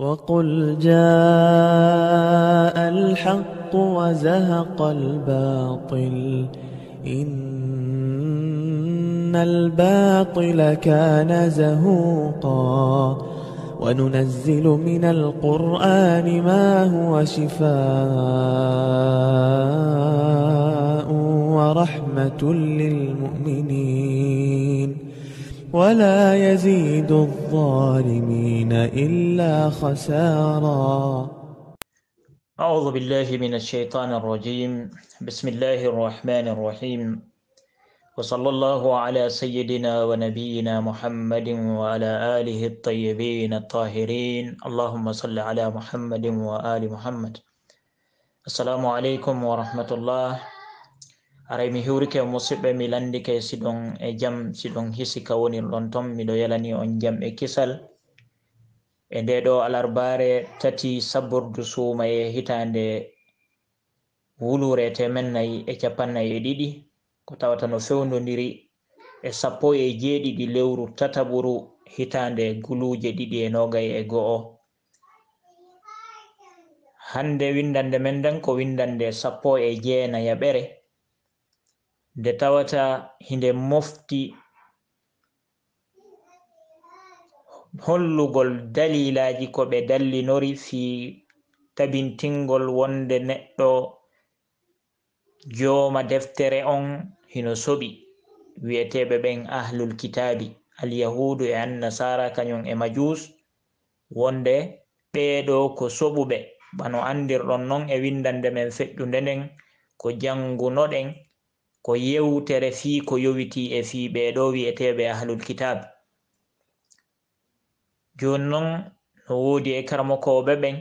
وقل جاء الحق وزهق الباطل إن الباطل كان زهوقا وننزل من القرآن ما هو شفاء ورحمة للمؤمنين ولا يزيد الظالمين إلا خسارا أعوذ بالله من الشيطان الرجيم بسم الله الرحمن الرحيم وصلى الله على سيدنا ونبينا محمد وعلى آله الطيبين الطاهرين اللهم صل على محمد وآل محمد السلام عليكم ورحمة الله aray mi hiwrike musidɓe mi landike siɗon e jam siɗon hisika woni ɗon ton miɗo yalani on jam e kisal e nde ɗo alarbare tati sabburdu suuma e hitande wulure temennayi e capannayi e ɗiɗi ko tawata no fewdodiri e sappo e jeeɗiɗi lewru tataɓuru hitande guluje ɗiɗi e nogay e go'o hande windande men nden ko windande sappo e jeenayaɓere nde tawata hinde mofti hollugol dalilaji ko ɓe dallinori fi tabintingol wonde neɗɗo jooma deftere on hino soɓi wi'eteɓe ɓen ahlul kitabi alyahudu e annasara kañum e majus wonde ɓeeɗo ko soɓuɓe bano andirɗon noon e windande men feƴƴunde nden ko jangunoɗen ko yewtere fii ko yowiti e fii ɓee ɗoo wi'eteeɓe ahlul kitab jooni noon no woodi e karmokooɓe ɓen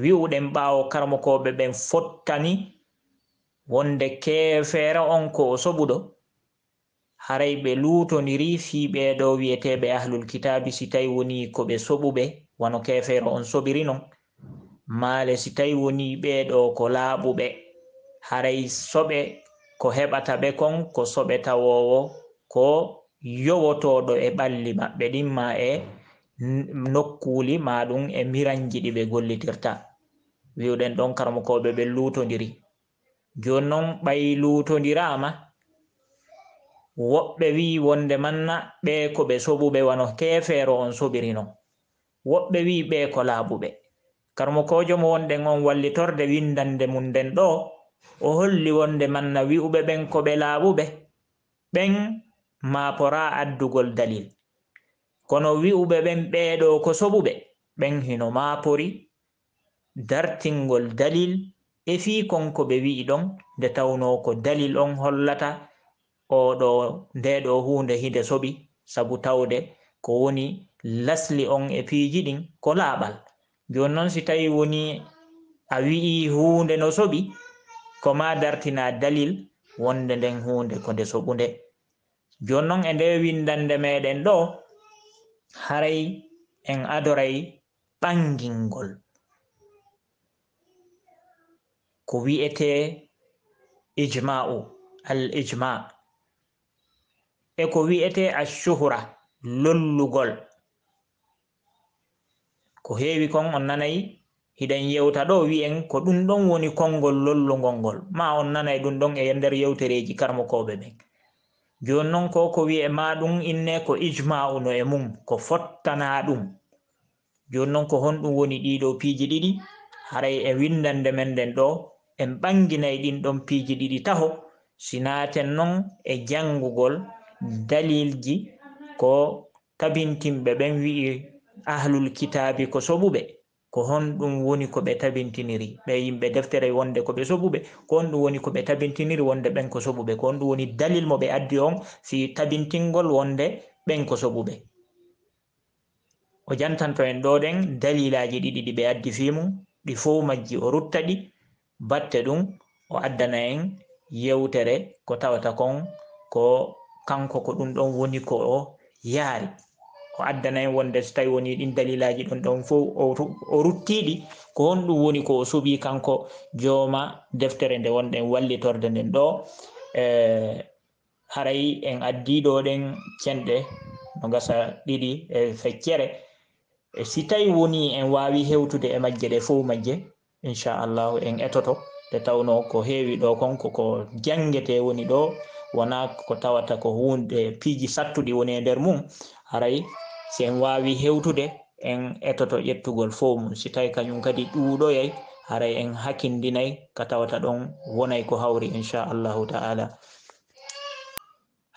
wi'uɗen ɓaawo karmokooɓe ɓen fottani wonde keefeere on ko o soɓuɗo haray ɓe luutondiri fii ɓee ɗoo wi'eteeɓe ahlul kitabi si tawi woni ko ɓe soɓuɓe wano keefeere on soɓiri non maale si tawi woni ɓee ɗoo ko laaɓuɓe haray soɓe ko heɓata ɓe kon ko soɓetawowo ko yowotoɗo e ɓalli maɓɓe ɗin ma e nokkuli ma ɗum e miranji ɗi ɓe gollitirta wiuɗen ɗon karmukoɓe ɓe lutodiri joni noon ɓay lutodirama woɓɓe wi wonde manna ɓe ko ɓe soɓuɓe wano kefeero on soɓiri non woɓɓe wi ɓe ko laaɓuɓe karmukojo mo wonɗen on wallitorde windande mum nden ɗo o holli wonde manna wi'uɓe ɓen ko ɓe laaɓuɓe ɓen maapora addugol dalil kono wi'uɓe ɓen ɓeeɗo ko soɓuɓe ɓen hino maapori dartingol dalil e fii konko ɓe wi'i ɗon nde tawno ko dalil on hollata oɗo ndeɗo huunde hide soɓi sabu tawde ko woni lasli on e piiji ɗin ko laaɓal jooni noon si tawi woni a wi'ii huunde no soɓi ko ma dartina dalil wonde nden hunde ko nde soɓunde joni noon e nde windande meɗen ɗo haray en adoray ɓangingol ko wi'ete ijma'u al ijma e ko wi'ete ashuhura lollugol ko heewi kon on nanayi hiɗen yewta ɗo wi'en ko ɗum ɗon woni konngol lollugolngol ma on nanay ɗum ɗon e nder yewtereeji karmokoɓe ɓen jooni noon ko ko wi'e ma ɗum inne ko ijmauno e mum ko fottanaa ɗum jooni noon ko honɗum woni ɗiɗo piiji ɗiɗi haray e windande men nden ɗo en ɓanginay ɗin ɗon piiji ɗiɗi taho sinaaten noon e janngugol dalilji ko tabintinɓe ɓen wi'i ahlul kitabi ko soɓuɓe ko hon ɗum woni ko ɓe tabintiniri ɓe yimɓe deftere wonde ko ɓe soɓuɓe ko on ɗum woni ko ɓe tabintiniri wonde ɓen ko soɓuɓe ko on ɗum woni dalil mo ɓe addi on si tabintingol wonde ɓen ko soɓuɓe o jantanto en ɗo ɗen dalilaji ɗiɗi ɗi ɓe addi fimum ɗi fo majji o rutta ɗi batte ɗum o addana en yewtere ko tawata kon ko kanko ko ɗum ɗon woni ko o yaari o addanayi wonde so tawi woni ɗin dalilaji ɗon ɗon fo o ruttiɗi ko honɗum woni ko o suɓi kanko jooma deftere nde wonɗen wallitorde nden ɗo e, harayi en addiɗo ɗen cenɗe no gasa ɗiɗi e feccere e si tawi woni en wawi hewtude e majje ɗe fo majje inchallahu en etoto nde tawno ko heewi ɗo kon koko jangete woni ɗo wona ko tawata ko hunde piiji sattuɗi woni e nder mum haray si en wawi hewtude en etoto ƴettugol fo mum si tawi kañum kadi ɗuuɗoyay haray en hakkindinay ka tawata ɗon wonay ko hawri inchallahu taala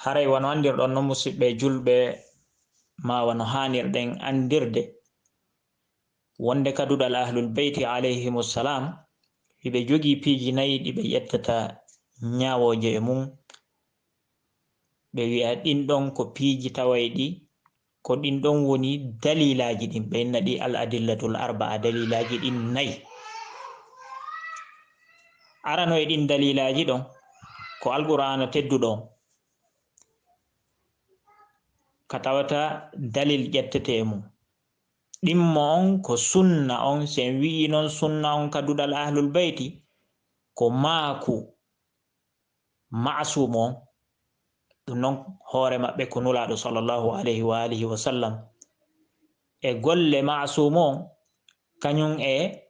haray wono andirɗon noon musidɓe julɓe ma wono hanirɗen andirde wonde kaduɗal ahlul beyti alayhimussalam iɓe jogi piiji nayyi ɗiɓe ƴettata ñawoje e mum ɓe wi'a ɗin ɗon ko piiji taway ɗi ko ɗin ɗon woni dalilaji ɗin ɓe inna ɗi al adillatul arba a dalilaji ɗin nayi arano e ɗin dalilaji ɗon ko alqur'ana tedduɗon ka tawata dalil ƴettete mum ɗimmo on ko sunna on so en wi'i noon sunna on ka duɗal ahlul beyti ko maaku masum on ɗum noon hoore maɓɓe ko nulaaɗo salllahu alayhi wa alihi wa sallam e golle masumu on kañum e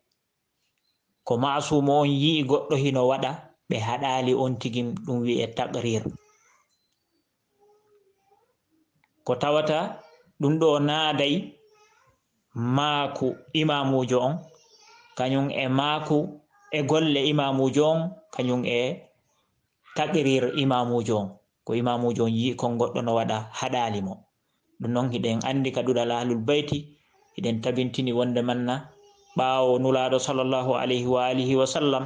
ko masumu on yi'i goɗɗo hino waɗa ɓe haɗaali on tigim ɗum wi'e taqrir ko tawata ɗum ɗo naaday maaku imamuujo on kañum e maaku e golle imamuujo on kañum e taqrir imamuujo on ko imamuji on yii kon goɗɗo no waɗa haɗaali mo ɗum noon hiɗen anndi ka ɗuɗal ahlul bayti hiɗen tabintini wonde manna ɓaawo nulaaɗo salllahu alayhi wa alihi wa sallam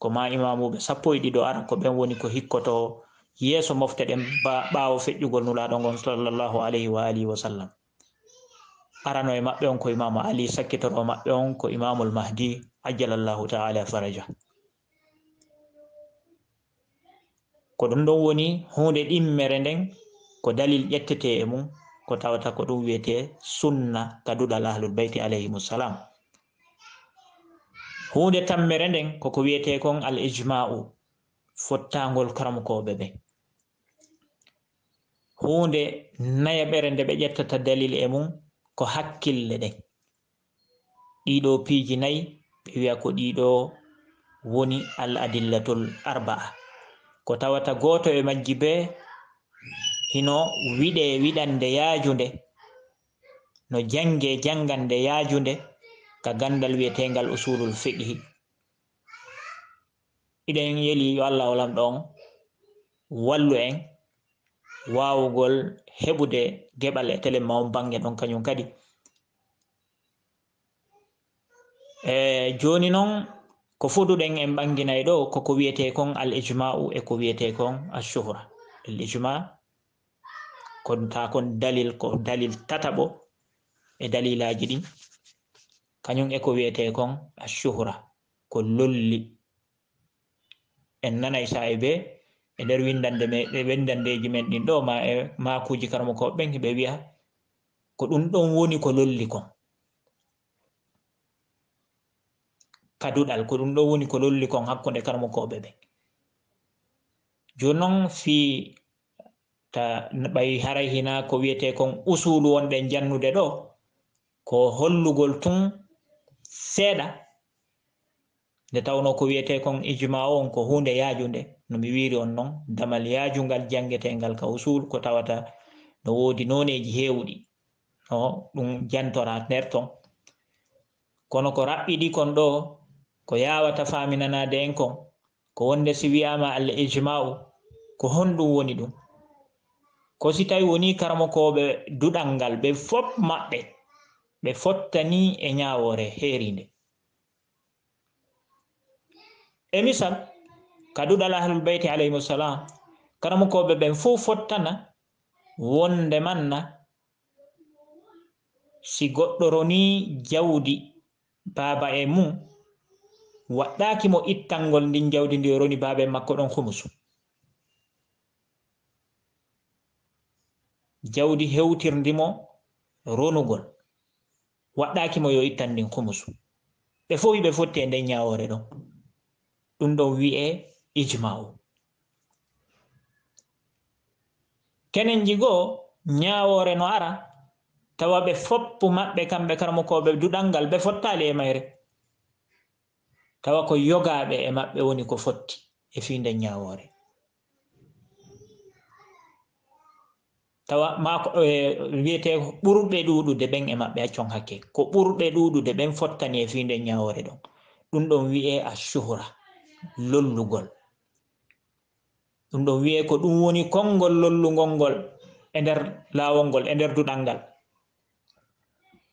ko ma imamuɓe sappo e ɗiɗo ara ko ɓen woni ko hikkoto yeeso mofte ɗen ɓaawo feƴƴugol nulaaɗo ngon salllahu alayhi wa alihi wa sallam arano e maɓɓe on ko imamu ali sakkitoro maɓɓe on ko imamul mahdi ajjalallahu taala faraja ko ɗum ɗon woni hunde ɗimmere nden ko dalil ƴettete e mum ko tawata ko ɗum wiyete sunna gaduɗal ahlul bayti alayhimussalam hunde tammere nden koko wiyete kon al ijma'u fottagol karamukoɓe ɓe hunde nayaɓere nde ɓe ƴettata dalil e mum ko hakkille ɗen ɗiɗo piiji nayi ɓe wiya ko ɗiɗo woni al adillatul arba'a ko tawata gooto e majji be hino wiɗe wiɗande yaajunde no jange jangande yaajunde ka gandal wi'etengal usulul fiqhi iɗen yeli yo allah olam ɗon wallu en waawugol heɓude geɓal e tele maw bange ɗon kañum kadi e joni noon ko fuduɗen en ɓanginay ɗo koko wiyete kon al ijma'u e ko wiyete kon ashuhra al ijma kon ta kon dalil ko dalil tataɓo e dalilaji ɗin kañum e ko wiyete kon ashuhra ko lolli en nanay sa'e be e nder windande me e windandeji men ɗin ɗo ma e makuji karmakoɓe ɓen heɓe wiya ko ɗum ɗon woni ko lolli kon kaduɗal ko ɗum ɗo woni ko lolli kon hakkunde karmukoɓe ɓen jonon fi ta ɓay haray hina ko wiyete kon usulu wonɗen jannude ɗo ko hollugol tun seeɗa nde tawno ko wiyete kon ijma on ko hunde yaajunde no mi wiiri on noon damal yaajungal janngetengal ka usul ko tawata no woodi noneji heewɗi no ɗum jantora nder ton kono ko raɓɓiɗi kon ɗo ko yawata faminanade en kon ko wonde si wiyama al ijma'u ko honɗum woni ɗum ko si tawi woni karmokoɓe duɗal ngal ɓe fop maɓɓe ɓe fottani e ñawore herinde e misal ka duɗal ahlul beyti alayhimussalam karmokoɓe ɓen fu fottana wonde manna si goɗɗoroni jawdi baba e mum waɗɗaaki mo ittangol ndin jawdi ndi roni baaɓe makko ɗon humusu jawdi hewtirndimo ronugol waɗɗaaki mo yo ittan ndin humusu ɓe fo wi ɓe fotti e nden ñaawore ɗon ɗum ɗon wi'e ijmau kenen jigoo ñaawore no ara tawa ɓe foppu maɓɓe kamɓe karmo koɓe duɗal ngal ɓe fottaali e mayre tawa ko yogaaɓe e maɓɓe woni ko fotti e fi nde ñaawoore tawa maako e, wiyete ɓurɓe ɗuuɗude ɓen e maɓɓe accon hakke ko ɓurɓe ɗuuɗude ɓen fottani e fi nde ñaawoore ɗon ɗum ɗon wi'e a suhra lollugol ɗum ɗon wi'e ko ɗum woni konngol lollugol ngol e nder laawol ngol e nder duɗal ngal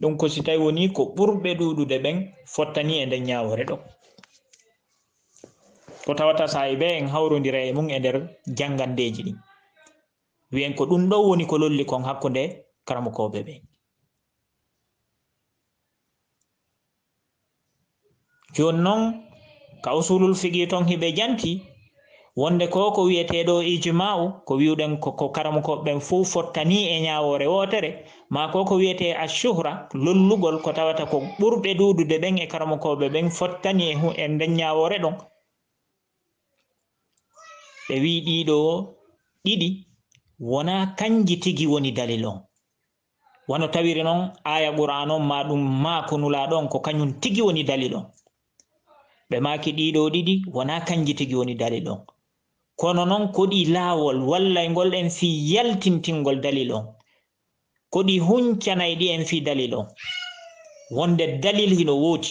ɗum ko si tawi woni ko ɓurɓe ɗuuɗude ɓen fottani e nden ñaawore ɗon ko tawata sa e ɓe en hawrodira e mum e nder janngandeji ɗin wiyen ko ɗum ɗo woni ko lolli kon hakkunde karamukoɓe ɓe joni noon ka usulul figi ton hiɓe janti wonde ko ko wiyeteɗo ijmau ko wiuɗen ko karamukoɓe ɓen fuu fottani e ñawore wotere ma ko ko wiyete ashuhra lollugol ko tawata ko ɓurɓe duudude ɓen e karamukoɓe ɓen fottani e, e nde ñawore ɗon ɓe wi ɗiɗo ɗiɗi wona kanji tigi woni dalil on wano tawiri noon aya ɓuran on ma ɗum maako nulaɗon ko kañum tigi woni dalil on ɓe maki ɗiɗo ɗiɗi wona kanji tigi woni dalil on kono noon ko ɗi laawol wallaygol en fi yaltintingol dalil on ko ɗi huncanayɗi en fi dalil on wonde dalil hino wooti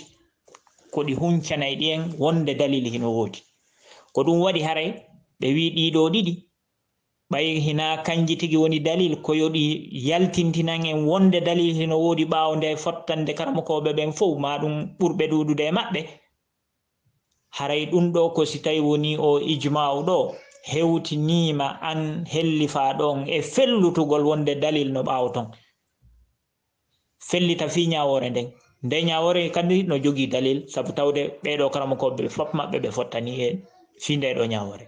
ko ɗi huncanayɗi en wonde dalil hino wooti ko ɗum waɗi haray ɓe wi ɗiɗo ɗiɗi ɓay hina kanji tigi woni dalil koyoɗi yaltintinan en wonde dalil hino wodi ɓawo nde fottande karmakoɓe ɓen fo ma ɗum ɓurɓe ɗuɗude e maɓɓe haray ɗum ɗo ko si tawi woni o ijmau ɗo hewtinima an hellifa ɗon e fellutugol wonde dalil no ɓawo ton fellita fi ñawore nden nde ñawore kadi no jogui dalil saabu tawde ɓeɗo karamakoɓeɓe fof maɓɓe ɓe fottani e fi ndeɗo ñawore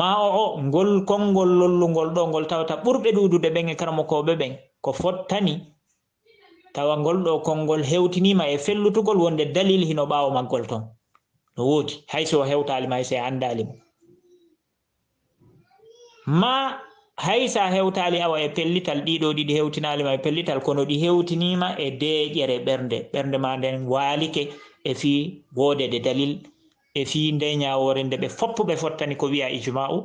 ma o o ngol konngol lollungol ɗo ngol tawata ɓurɓe ɗuudude ɓen e karmokooɓe ɓen ko fottani tawa ngol ɗo konngol hewtiniima e fellutugol wonde dalil hino ɓaawo maggol toon no woodi hay so o hewtaali ma hay so e anndaali mo ma hay so a hewtaali awa e pellital ɗiiɗo ɗiɗi hewtinaali ma e pellital kono ɗi hewtiniima e deeƴere ɓernde ɓernde ma nden waalike e fii woodede dalil e fii nde ñaawore nde ɓe foppuɓe fottani ko wiya ijma'u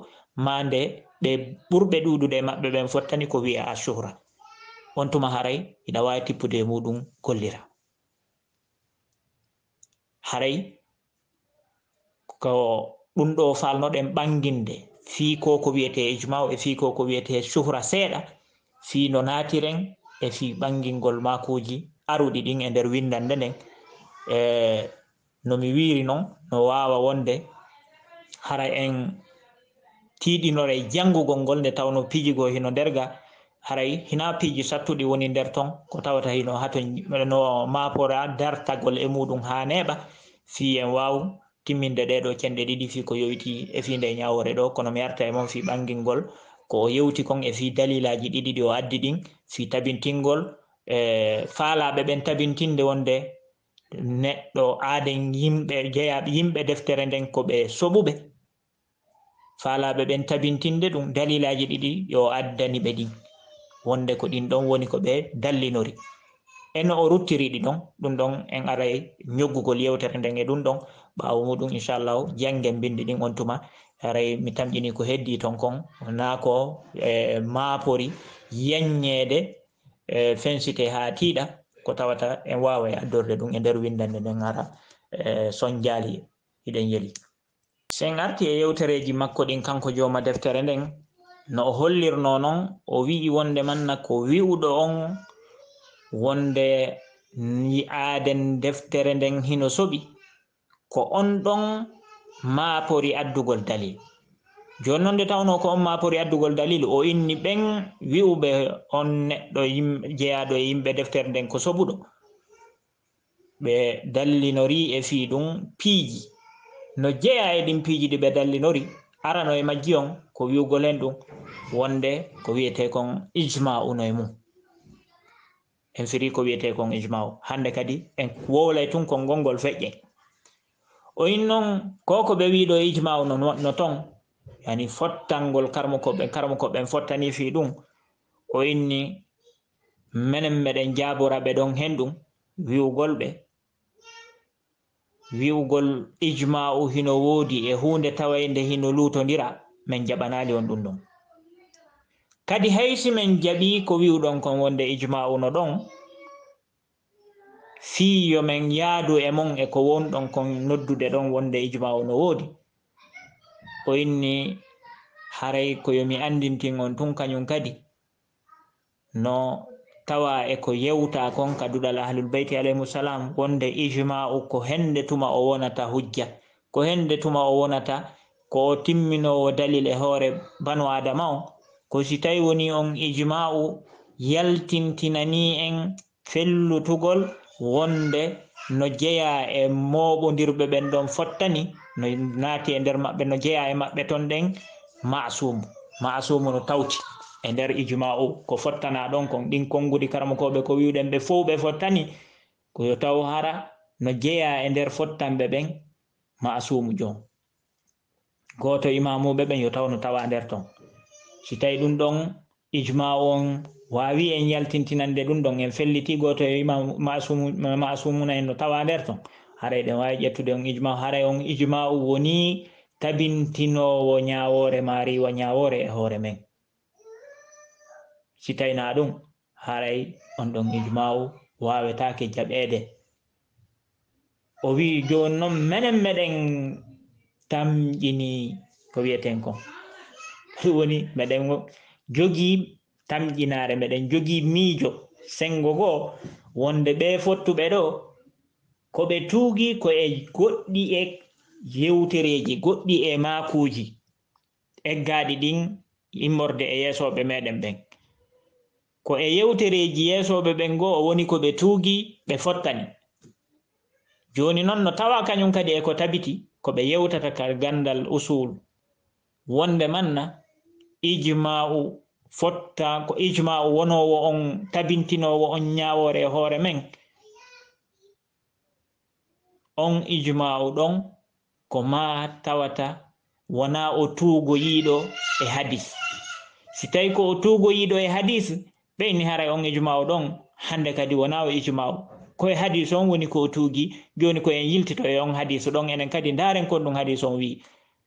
maa nde ɓe ɓurɓe ɗuuɗuɗe maɓɓe ɓen fottani ko wiya ashura on tuma haray ina waawi tippude e muɗum kollira haray ko ɗum ɗo falnoɗen ɓanginde fii ko ko wiyete ijma'u e fii ko ko wiyete suhra seeɗa fii no naatiren e fii ɓangingol maakuuji aruɗi ɗin e nder windande nden e eh, no mi wiiri noon no waawa wonde hara en tiiɗinore janngugol ngol nde tawno piijigo hino nderga haray hina piiji sattuɗi woni nder ton ko tawata hino hatono maapora dartagol e muɗum haa neeɓa fi en waaw timminde ɗeɗo cenɗe ɗiɗi fii ko yowiti e fii nde ñawore ɗo kono mi arta e moon fii ɓangilngol ko yewti kon e fii dalilaji ɗiɗiɗi o addi ɗin fii tabintingol e faalaaɓe ɓen tabintinde wonde neɗɗo aaden yimɓe jeyaɓ yimɓe deftere nden ko ɓe soɓuɓe faalaɓe ɓen tabintinde ɗum dalilaji ɗiɗi yo addani ɓe ɗin wonde ko ɗin ɗon woni ko ɓe dallinori eno o ruttiriɗi ɗon ɗum ɗon en aray ñoggugol yewtere nden e ɗum ɗon ɓaawo muɗum inchallahu jangen bindi ɗin on tuma aray mi tamƴini ko heddi ton kon naa ko e maapori yenñeede e fensité haa tiiɗa ko tawata en waaway addorde ɗum e nder windande nden ara e soñdiali iɗen yeli sen arti e yewtereji makko ɗin kanko jooma deftere nden no o hollirno noon o wi'i wonde manna ko wi'uɗo on wonde yi'aaden deftere nden hino soɓi ko on ɗon maapori addugol dalil joni noon nde tawno ko on ma pori addugol dalil o inni ɓen wi'uɓe on neɗɗo jeyaɗo e yimɓe deftere nden ko soɓuɗo ɓe dallinori e fii ɗum piiji no jeya e ɗin piiji ɗi ɓe dallinori arano e majji on ko wiwgol hen ɗum wonde ko wiyete kon ijma uno e mum en firi ko wiyete kon ijma u hande kadi en wowlay tun kon gonngol feƴƴe o in noon ko ko ɓe wiɗo e ijma u no ton yani fottangol karmokoɓe karmokoɓen fottani fi ɗum o inni menen meɗen jabora ɓe ɗon hen ɗum wiwugol ɓe wiwugol ijma u hino woodi e hunde tawaynde hino lutodira min jaɓanali on ɗum ɗum kadi haysi min jaɓi ko wiwɗon kon wonde ijma u no ɗon fiyo min yaadu e mon e ko wonɗon kon nodduɗe ɗon wonde ijma u no woodi ko inni haray ko yomi andintingon tun kañum kadi no tawa e ko yewta kon ka duɗal ahlulbeyti alayhimu salam wonde ijma'u ko hende tuma o wonata hujja ko hende tuma o wonata ko o timminowo dalil e hoore banu adama o ko si tawi woni on ijma'u yaltintinani en fellutugol wonde no jeya e moɓodirɓe ɓen ɗon fottani no naati e nder maɓɓe no jeya e maɓɓe ton ɗen masumu masumu no tawti e nder ijuma o ko fottana ɗon kon ɗin konngudi karmakoɓe ko wiɗen ɓe fo ɓe fottani koyo taw hara no jeya e nder fottanɓe ɓen masumu jon goto imamuɓe ɓen yo taw no tawa nder ton si tawi ɗum ɗon ijuma on waawi en yaltintinande ɗum ɗon en felliti gooto e wima masumuna en no tawa nder ton haray ɗen waawi ƴettude on ijma haray on ijma u woni tabintinowo ñaawoore maariwa ñaawoore e hoore men si taynaa ɗum haray on ɗon ijma u waawetaake jaɓeede o wi'i jooni noon menen meɗen tamƴini ko wiyeten kon ɗum woni meɗen jogii tamƴinaare meɗen jogii miijo senngo goo wonde ɓee fottuɓe ɗo ko ɓe tuugi ko e goɗɗi e yewtereeji goɗɗi e maakuuji eggaaɗi ɗin immorde e yeesooɓe meeɗen ɓen ko e yewtereeji yeesooɓe ɓen ngoo o woni ko ɓe tuugi ɓe fottani jooni noon no tawa kañum kadi e ko tabiti ko ɓe yewtata ka ganndal usuulu wonde manna ijmaau fotta ko ijma wonowo on tabintinowo on ñawore hoore men on ijmau ɗon ko ma tawata wona o tuugoyiiɗo e hadis si tawi ko o tuugoyiiɗo e hadis ɓeyni haray on ijmau ɗon hande kadi wona o ijmau koye hadis on woni ko tuugi joni ko en yiltito e on hadis ɗon enen kadi ndaren kon ɗum hadis on wii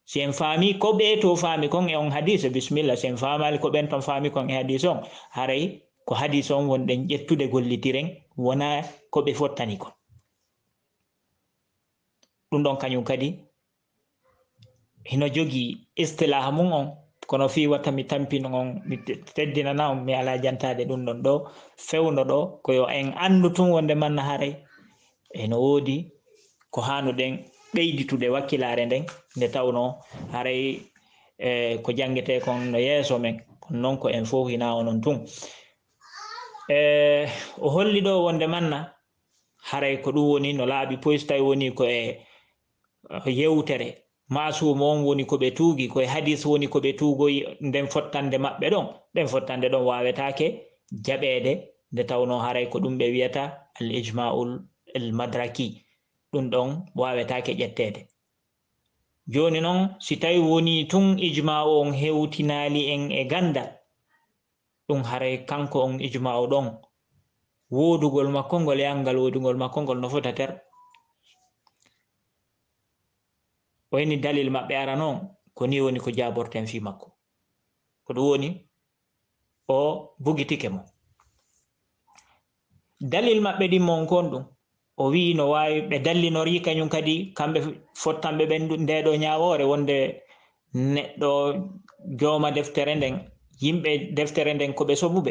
si en faami ko ɓee to faami kon e on hadise bisimilla si en faamali ko ɓen ton faami kon e hadise on haray ko hadise on wonɗen ƴettude gollitiren wona ko ɓe fottani kon ɗum ɗon kañum kadi hino jogii istilaha mum on kono fii watta mi tampino on mi teddinana on mi ala jantade ɗum ɗon ɗo fewno ɗo koyo en anndu tun wonde manna haray eno woodi ko haanu ɗen ɓeydituɗe wakkilaare nden nde tawno haray e ko janngete kon no yeeso men kon noon ko en fof hina onon tun e o holli ɗo wonde manna haray ko ɗum woni no laaɓi poyse tawi woni ko e yewtere masumo on woni ko ɓe tuugi koye hadis woni ko ɓe tuugoyi nden fottande maɓɓe ɗon ɗen fottande ɗon waawetaake jaɓeede nde tawno haray ko ɗum ɓe wiyata al ijmaul al madraki ɗum ɗon wawetake ƴettede joni noon si tawi woni tun ijma on hewtinali en e ganda ɗum haray kanko on ijma o ɗon wodugol makko ngol yangal wodugol makko ngol no fota ter o henni dalil maɓɓe ara noon koni woni ko jaborten fi makko ko ɗum woni o bugitike mo dalil maɓɓe ɗimmo on kon ɗum o wi no wawi ɓe dallinori kañum kadi kamɓe fottanɓe ɓen ndeɗo ñawore wonde neɗɗo jooma deftere nden yimɓe deftere nden koɓe soɓuɓe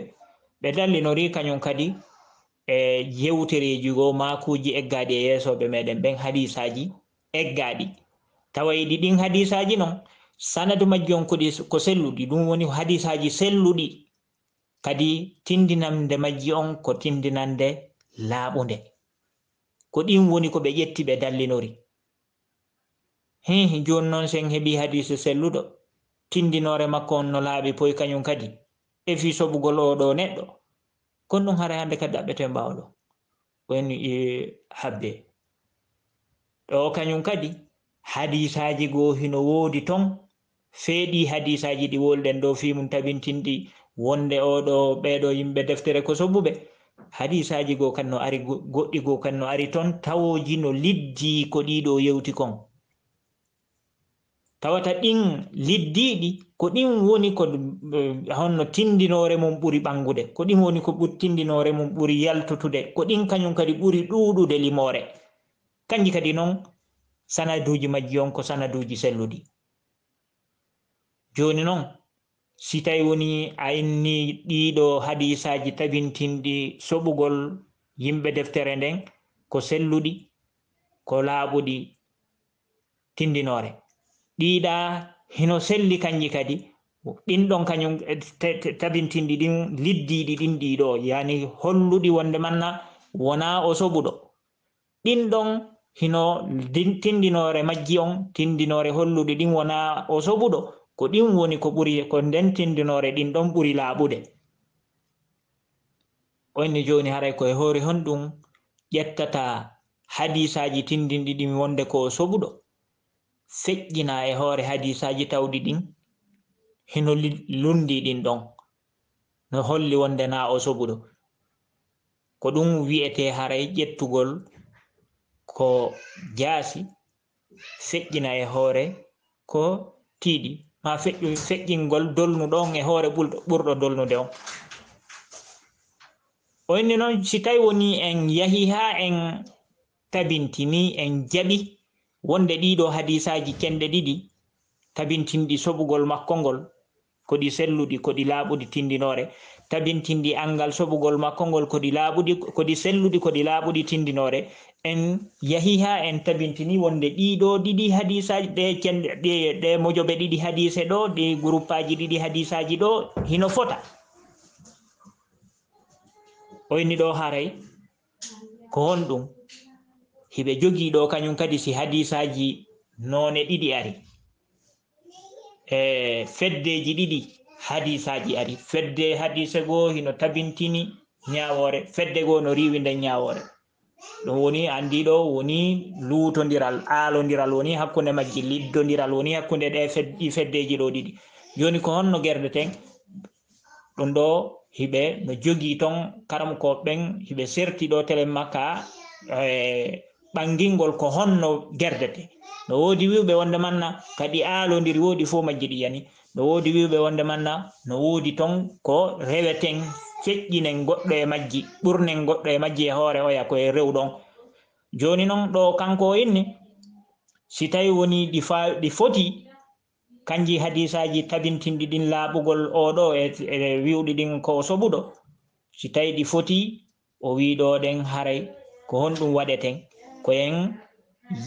ɓe dallinori kañum kadi e yewtereejigo makuji eggaɗi e yeesoɓe meɗen ɓen hadisaji eggaɗi tawayiɗi ɗin hadisaji noon sanadu majji on koɗi ko selluɗi ɗum woni hadisaji selluɗi kadi tindinande majji on ko tindinande laaɓunde ko ɗin woni ko ɓe ƴetti ɓe dallinori hihi joni noon sen heɓi hadise selluɗo tindinore makko on no laaɓi poy kañum kadi e fi soɓugol oɗo neɗɗo kon ɗum hara hande kadi ɗaɓɓete mbawɗo en e, habde ɗo kañum kadi hadisaji gohino woodi ton feeɗi hadisaji ɗi wolɗen ɗo fimum tabintinɗi wonde oɗo ɓeɗo yimɓe deftere ko soɓɓuɓe hadisaji goo kanno ari goɗɗi goo kanno ari toon tawoji no liddi ko ɗiɗo yewti kon tawata ɗin liddiɗi ko ɗin woni ko eh, honno tindinore mum ɓuri ɓangude ko ɗin woni ko tindinore mum ɓuri yaltotude ko ɗin kañum kadi ɓuri ɗuɗude limore kanji kadi noon sanaduji majji on ko sanaduji selluɗi joni noon si tawi woni a inni ɗiɗo hadisaji tabintinɗi soɓugol yimɓe deftere nden ko selluɗi ko laaɓuɗi tindinore ɗiɗa hino selli kanji kadi ɗinɗon kañum e tabintinɗi ɗin liddiɗi ɗin ɗiɗo yani holluɗi wonde manna wona o soɓuɗo ɗinɗon hino tindinore majji on tindinore holluɗi ɗin wona o soɓuɗo ko ɗin woni ko ɓuri ko ndentindinore ɗin ɗon ɓuri laaɓude onni joni haray koye hoore hon ɗum ƴettata hadisaji tindinɗi ɗin wonde ko soɓuɗo feƴƴina e hoore hadisaji tawɗi ɗin hino lundi ɗin ɗon no holli wonde na o soɓuɗo ko ɗum wi'ete haray ƴettugol ko jaasi feƴƴina e hoore ko tiiɗi ha feƴƴu feƴƴingol dolnu ɗon e hoore ɓurɗo ɓurɗo dolnude on o inni noon si tawi woni en yahi ha en tabintini en jaɓi wonde ɗiɗo hadisaji kenɗe ɗiɗi tabintinɗi soɓugol makko ngol ko ɗi selluɗi ko ɗi laaɓudi tindinore tabintindi angal soɓugol makko ngol koɗi laaɓuɗi ko ɗi selluɗi ko ɗi laaɓuɗi tindinore en yahi ha en tabintini wonde ɗiɗo ɗiɗi hadisaji ɗeɗe mojoɓe ɗiɗi hadise ɗo ɗi groupe aji ɗiɗi hadisaji ɗo hino fota o yni ɗo haray ko honɗum hiɓe jogiɗo kañum kadi si hadisaji none ɗiɗi ari E feddeji ɗiɗi hadisaji ari fedde hadise goo hino tabintini ñawore fedde goo no riwi nden ñawore ɗum woni andiɗo woni luutodiral aalodiral woni hakkunde majji liddodiral woni hakkunde ɗe ɗi feddeji ɗo ɗiɗi joni ko honno gerdeten ɗum ɗo hiɓe no jogi ton karam ko ɓen hiɓe sertiɗo telemaka e eh, ɓangilngol ko honno gerdete no woodi wiwɓe wonde manna kadi aalodiri woodi fo majji ɗi yani no woodi wiwɓe wonde manna no woodi ton ko reweten feƴƴinen goɗɗo e majji ɓurnen goɗɗo e majji e hoore oya koye rewɗon joni noon ɗo kanko o inne si tawi woni ɗi fa ɗi foti kanji hadisaji tabintinɗi ɗin laaɓugol oɗo ee wiwɗi ɗin ko soɓuɗo si tawi ɗi foti o wiɗoɗen haray ko honɗum waɗeten ko en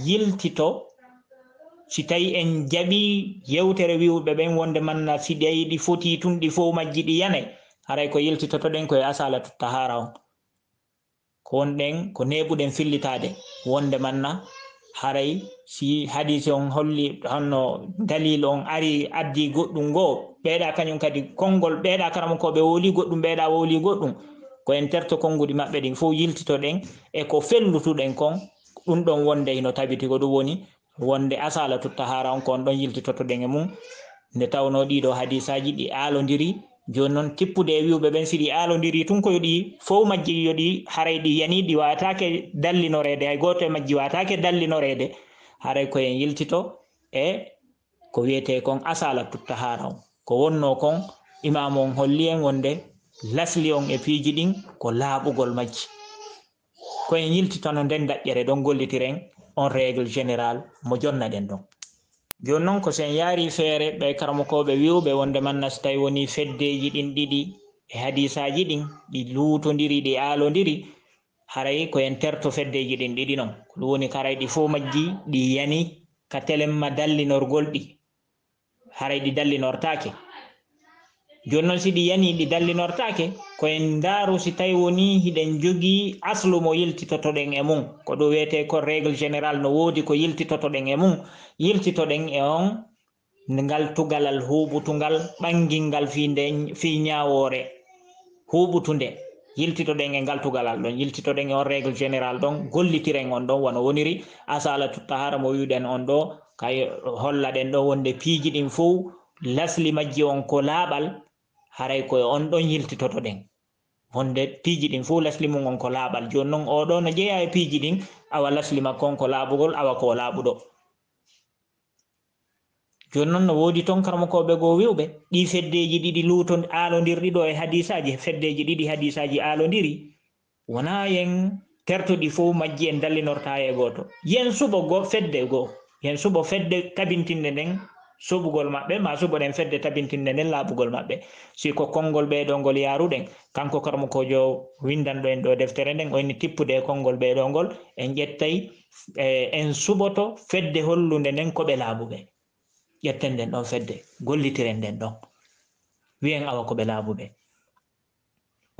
yiltito si tawi en jaɓi yewtere wiwɓe ɓen wonde manna fiɗey ɗi foti tun ɗi fof majji ɗi yane haray ko yiltitotoɗen koye asala tahara on ko wonɗen ko neɓuɗen fillitade wonde manna haray si hadise on holli honno dalil on ari addi goɗɗum goo ɓeeɗa kañum kadi konngol ɓeeɗa karama koɓe woli goɗɗum ɓeeɗa woli goɗɗum ko en terto konnguɗi maɓɓe ɗin fof yiltitoɗen e ko fellutuɗen kon ɗum ɗon wonde ino tabiti ko ɗum woni wonde asala tuttahara on ko on ɗon yilti tottoɗeŋe mum nde tawno ɗiɗo hadisaji ɗi aalodiri joni noon kippude e wiwɓe ɓen siɗi aalodiri tun ko yoɗi fo majji yoɗi haray ɗi yani ɗi watake dallinorede hay goto e majji watake dallinorede haray koyen yiltito e ko wiyete kon asala tuttahara on ko wonno kon imamu on holli en wonde lasli on e piiji ɗin ko laaɓugol majji koye yilti tono nden daƴƴere ɗon gollitiren on régle général mo jonna ɗen ɗon joni noon ko sen yaari feere ɓe karmokoɓe wiwɓe wonde manna so tawi woni feddeji ɗin ɗiɗi e hadisaji ɗin ɗi luutodiri ɗi aalodiri haray koyen terto feddeji ɗin ɗiɗi noon ko ɗum woni karay ɗi fof majji ɗi yani ka telemma dallinorgol ɗi haray ɗi dallinortake joni noon si ɗi yani ɗi dallinortake koyen daaru si tawi woni hiɗen jogii aslu mo yiltitotoɗen e mum ko ɗo wiyete ko régle général no woodi ko yiltitotoɗen e mum yiltitoɗen e on ngal tugalal huuɓutungal ɓangilngal fiinde fii ñaawoore huuɓutunde yiltitoɗen e ngal tugalal ɗon yiltitoɗen e on régle général ɗon gollitiren on ɗon wono woniri asalatu tahara mo wiɗen on ɗo kay holla ɗen ɗo wonde piiji ɗin fo lasli majji on ko laaɓal haray koye on ɗon yiltitoto ɗen wonde piiji ɗin fuu laslimu gon ko laaɓal joni noon oɗo no jeeya e piiji ɗin awa laslima kon ko laaɓugol awa ko laaɓuɗo joni noon no woodi toon karmakoɓe goo wiwɓe ɗi feddeji ɗiɗi luuto aalodirɗi ɗo e hadisaji feddeji ɗiɗi hadisaji aalodiri wona yen tertuɗi fuu majji en dallinortaa e gooto yen suɓo go fedde goo yen suɓo fedde kabintinde nden suɓugol maɓɓe ma suɓoɗen fedde tabintinde nden laaɓugol maɓɓe siko konngol ɓeeɗo ngol yaaruɗen kanko karmokojo windanɗo en ɗo deftere nden o enni tippude e konngol ɓeeɗo ngol en ƴettayi e, en suɓoto fedde hollunde nden ko ɓe laaɓuɓe ƴetten nden ɗon fedde gollitiren nden ɗon wiyen awa ko ɓe laaɓuɓe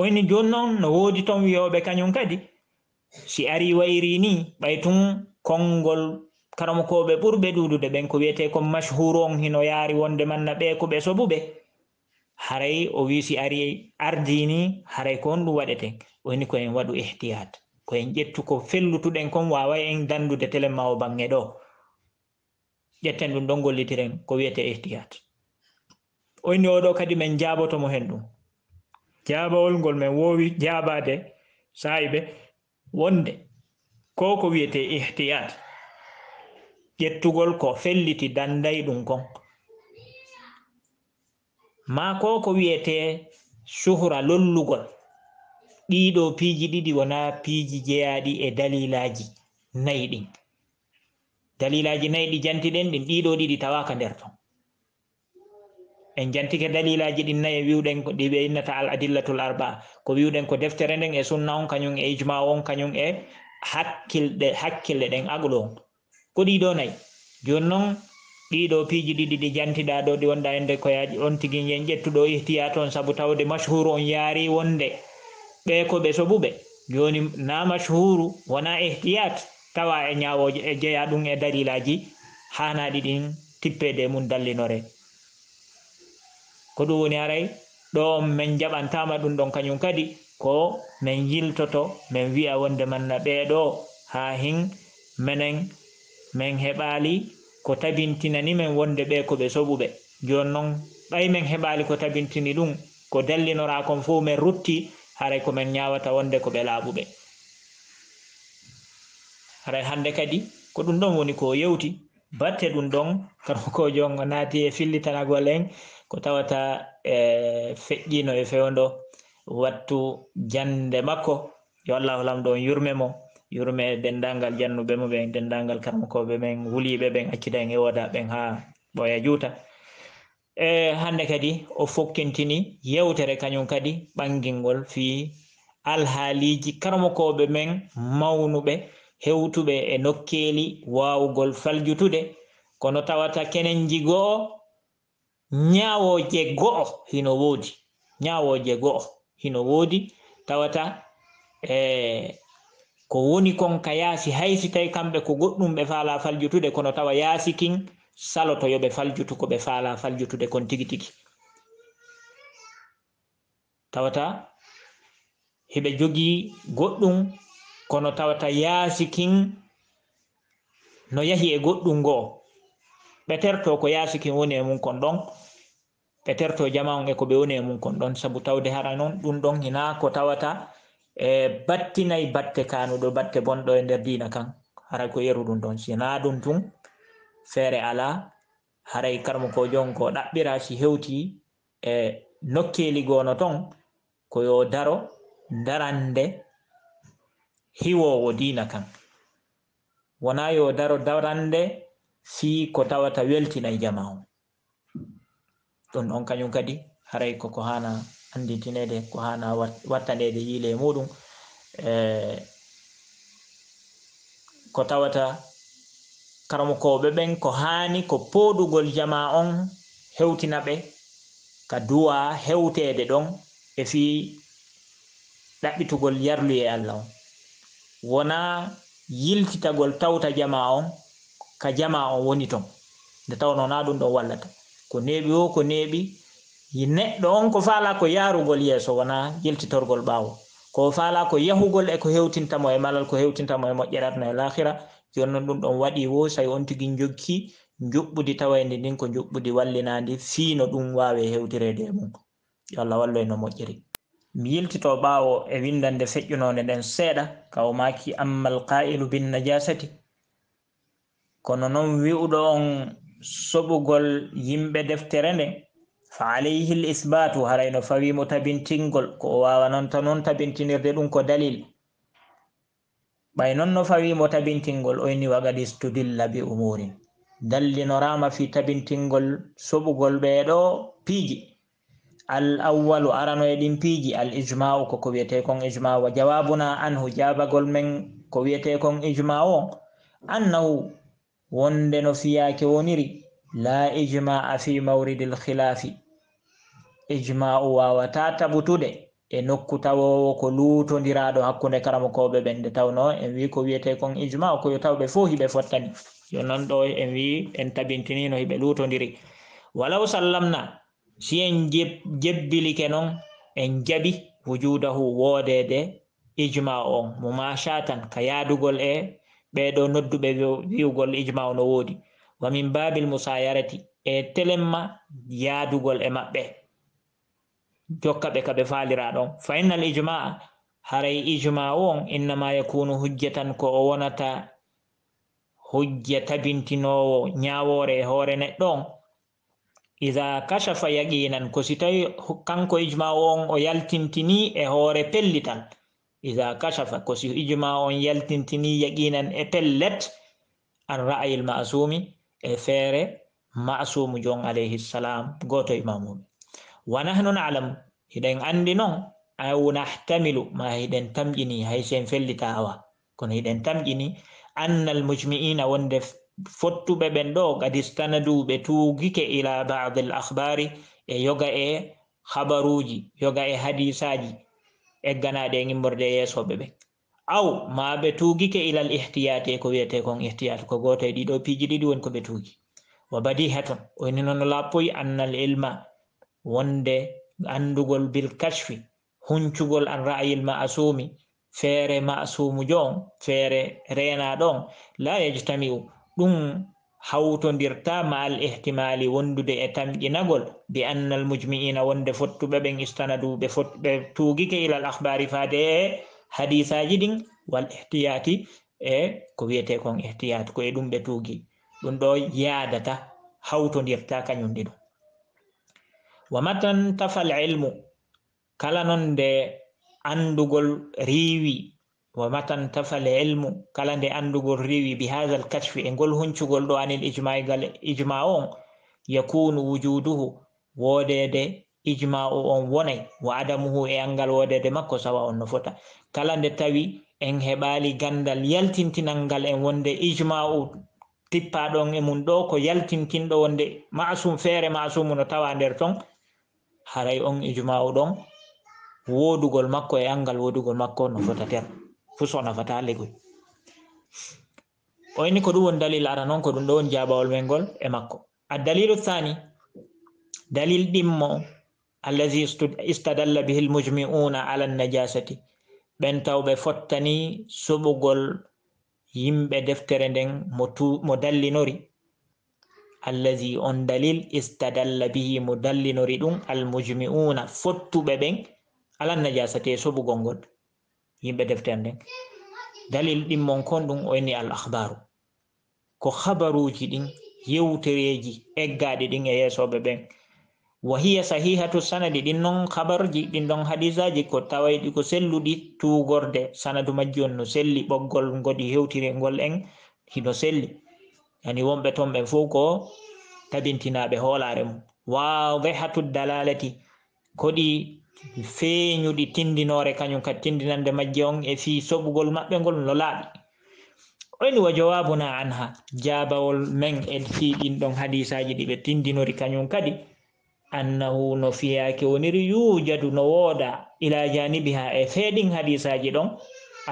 oyni joni noon no woodi toon wiyoɓe kañum kadi si ari wayri ni ɓay tun konngol karamo koɓe ɓurɓe ɗuɗude ɓen ko wiyete ko mashhur on hino yaari wonde manna ɓe ko ɓe soɓuɓe haray o wisi ari ardini haray ko on ɗum waɗeten woni koyen waɗu ihtiyat koyen ƴettu ko fellutuɗen kon wawa en dandude telema o bange ɗo ƴetten ɗum ɗon gollitiren ko wiyete ihtiyat oyni oɗo kadi men jaabotomo hen ɗum jaabawol ngol men wowi jaabade sayiɓe wonde ko ko wiyete ihtiyat ƴettugol ko felliti danday ɗum kon ma ko ko wi'ete suhra lollugol ɗiɗo piiji ɗiɗi wona piiji jeyaɗi e dalilaji nayi ɗin dalilaji nayi ɗi jantiɗen ɗin ɗiɗo ɗiɗi tawaka nder ton en jantike dalilaji ɗin nayi e wiwɗen ɗi ɓe innata al adillatul arba ko wiwɗen ko deftere nden e sunna on kañum e ijma on kañum e hakkilɗe hakkille ɗen aglo on ko ɗiɗo nayi joni noon ɗiɗo piiji ɗiɗi ɗi jantiɗa ɗo ɗi wonɗa ende koyaji on tigui yen ƴettuɗo ihtiya toon saabu tawde machhuru on yaari wonde ɓe ko ɓe soɓuɓe joni na machhuru wona ihtiyat tawa e ñawoje e jeeya ɗum e dalilaji hanaɗi ɗin tippede mum dallinore ko ɗum woni aray ɗo on min jaɓantama ɗum ɗon kañum kadi ko min yiltoto min wi'a wonde manna ɓeɗo ha hin menen min heɓaali ko tabintinani min wonde ɓe ko ɓe soɓuɓe jooni noon ɓay min heɓaali ko tabintini ɗum ko dallinoraakon fof min rutti haray ko min ñaawata wonde ko ɓe laaɓuɓe haray hannde kadi ko ɗum ɗon woni ko yewti batte ɗum ɗon kanko joon naati e fillitanagol en ko tawata e feƴƴino e fewndo wattu jannde makko yo allahu lamɗo on yurme mo yurme dendangal jannuɓe muɓen dendangal karmakoɓe men wuliɓe ɓen accida en ewodaɓen ha ɓoya juuta e hande kadi o fokkintini yewtere kañum kadi ɓangilngol fi alhaaliji karmakoɓe men mawnuɓe hewtuɓe e nokkeeli waawugol faljutude kono tawata kenenji go'o ñaawooje go'o hino woodi ñaawooje go'o hino woodi tawata e eh, ko woni kon ka yaasi hay si tawi kamɓe ko goɗɗum ɓe faala faljutude kono tawa yaasi kin saloto yo ɓe faljutu ko ɓe faala faljutude kon tigi tigi tawata heɓe jogii goɗɗum kono tawata yaasi kin no yahi e goɗɗum ngoo ɓe terto ko yaasi kin woni e mum kon ɗon ɓe terto jama on e ko ɓe woni e mum kon ɗon sabu tawde hara noon ɗum ɗon hinaa ko tawata e battinayi batte kanuɗo batte bonɗo e nder dina kan hara ko yeru ɗum ɗon sina ɗum tun feere ala haray karmo ko jon ko ɗaɓɓira si hewti e nokkeli gono ton koyo daro darande hiwowo dina kan wona yo daro darande fi ko tawata weltinayi jama on ɗum ɗon kañum kadi haray koko hana anditinede ko hana wattanede yiile e muɗum e, ko tawata karamukoɓe ɓen ko hani ko podugol jama on hewtina ɓe ka duwa hewtede ɗon e fi ɗaɓɓitugol yarlu e allah on wona yiltitagol tawta jama on ka jama on woni ton nde tawnona ɗum ɗon wallata ko neɓi o ko neɓi neɗɗo on ko fala ko yarugol yeso wona yiltitorgol ɓawo ko fala ko yahugol e ko hewtintamo e malal ko hewtintamo e moƴƴere adna e lahira jonnon ɗum ɗon waɗi wo sai on tigui jokki juɓɓudi tawaydi ndin ko juɓɓudi wallinandi fiino ɗum wawi hewtirede e mum yo allah wallo e no moƴƴiri mi yiltito ɓawo e windande feƴƴunode nden seeɗa kawmaki amma alqailu binnajasati kono noon wi'uɗo on soɓugol yimɓe deftere nde fa alayhi l isbatu harayno fawimo tabintingol ko o wawa nonta noon tabintinirde ɗum ko dalil ɓay noon no fawimo tabintingol oyni wagadi studilla be umurin dallinorama fi tabintingol soɓugol ɓeɗo piiji al awwalu arano e ɗin piiji al ijmau koko wiyete kon ijma wa jawabuna anhu jabagol men ko wiyete kon ijma o annahu wonde no fiyake woniri la ijma'a fi mawridi l khilafi ijma'u wawata tabutude e nokku tawowo ko lutodiraɗo hakkunde karama koɓe ɓen nde tawno en wi ko wiyete kon ijma ko yo tawɓe fo hiɓe fottani yo non ɗo en wi en tabintinino hiɓe lutodiri walaw sallamna si en jebbilike noon en jaɓi wujudahu woodede ijma on mo macha tan ka yaadugol e ɓeɗo nodduɓe wiwgol ijma o no woodi wamin babil musayarati e telemma yaadugol e maɓɓe jokka ɓe ka ɓe faaliraa ɗon fa innal ijmaa haray ijmaa on innama yakunu hujjatan ko o wonata hujja tabintinoowo ñaawoore e hoore neɗɗon ida kachafa yaqiinan ko si tawi kanko ijma on o yaltintini e hoore pellital ida kachafa ko si ijma on yaltintini yaqiinan e pellet an ra'ayil masumi e feere masumu jon alayhi ssalam gooto e mamuɓe wa nahnu na'lam hiden andi non aw nahtamilu ma hiden tamjini hay sen fellita awa kono hiden tamjini anna al mujmi'ina wonde fottube ben do gadi stanadu be tuugike ila ba'd al akhbari e yoga e khabaruji yoga e hadisaji e ganade en imborde yeso be be aw ma be tuugike ila al ihtiyati e ko wiyete kon ihtiyat ko gote di do piji di won ko be tuugi wa badihatun o ni non la poy anna al ilma wonde andugol bil kashfi huncugol an ra'yil ma'sumi feere ma'sumujo on feere reenaɗo on la yejtami'u ɗum hawtodirta ma al ihtimali wondude e tamƴinagol bi anna al mujmi'ina wonde fottuɓe ɓen istanadu ɓe ɓe tuugike ila al ahbari faade e hadisaji ɗin wal ihtiyati e ko wiyete kon ihtiyat ko e ɗum ɓe tuugi ɗum ɗo yaadata hawtodirta kañumdi ɗum wa matan tafa alilmu kala non nde andugol riiwi wa matan tafa alilmu kala nde andugol riiwi bihaha alkashfi e ngol huncugol ɗo anil ijmagal ijma o yakunu wujuduhu woodede ijma o on wonay wa adamuhu e angal woodede makko sawa on no fota kala nde tawi en heɓaali gandal yaltintinal ngal en wonde ijma o tippaɗon e mum ɗo ko yaltintinɗo wonde masum feere masumu no tawa nder ton haray on ijumaau e ɗon woodugol makko e angal woodugol makko nofota ter fuso nafata legoy o inni ko ɗum won dalil ara noon ko ɗum ɗo won jabawol men ngol e makko a dalilu thani dalil ɗimmo allahi istadalla bihi lmujmiuna ala lnajasati ɓen tawɓe fottani suɓugol yimɓe deftere nden mo dallinori allazi on dalil istadalla bihi mudallinori ɗum almujmiuna fottuɓe ɓen alan najasate soɓugol ngol yimɓe deftere nden dalil ɗimmon kon ɗum o inni al ahbaru ko habaruji ɗin yewtereji eggaɗi ɗin e yesoɓe ɓen wa hiya sahihatu sanadi ɗin non habarji ɗin ɗon haɗisaji ko tawayɗi ko selluɗi tugorde sanadu majji on no selli ɓoggol ngoɗi hewtiringol en hino selli yani wonɓe ton ɓen fuu ko tabintinaɓe hoolare mum waawɓe hatud dalalati ko ɗi feeñuɗi tindinore kañum kadi tindinande majji on e fii soɓugol maɓɓe ngol no laaɓi oni wa jawabuna anha jabawol men e fii ɗin ɗon hadisaji ɗi ɓe tindinori kañum kadi annahu no fiyaake woniri yujadu no wooda ila janibi ha e feeɗin hadisaji ɗon